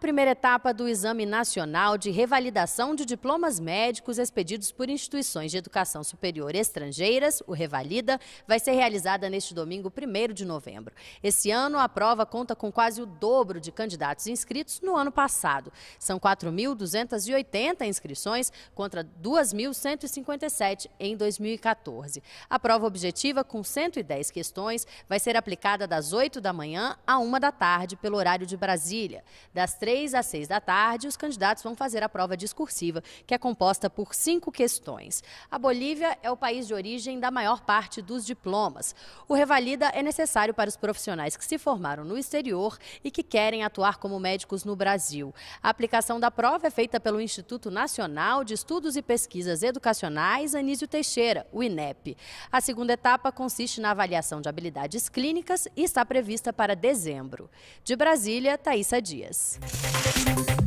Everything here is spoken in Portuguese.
primeira etapa do Exame Nacional de Revalidação de Diplomas Médicos expedidos por instituições de educação superior estrangeiras, o Revalida, vai ser realizada neste domingo, 1 de novembro. Esse ano, a prova conta com quase o dobro de candidatos inscritos no ano passado. São 4.280 inscrições contra 2.157 em 2014. A prova objetiva, com 110 questões, vai ser aplicada das 8 da manhã à 1 da tarde, pelo horário de Brasília. Das 3 3 às 6 da tarde, os candidatos vão fazer a prova discursiva, que é composta por cinco questões. A Bolívia é o país de origem da maior parte dos diplomas. O Revalida é necessário para os profissionais que se formaram no exterior e que querem atuar como médicos no Brasil. A aplicação da prova é feita pelo Instituto Nacional de Estudos e Pesquisas Educacionais Anísio Teixeira, o INEP. A segunda etapa consiste na avaliação de habilidades clínicas e está prevista para dezembro. De Brasília, Thaisa Dias. Thank you.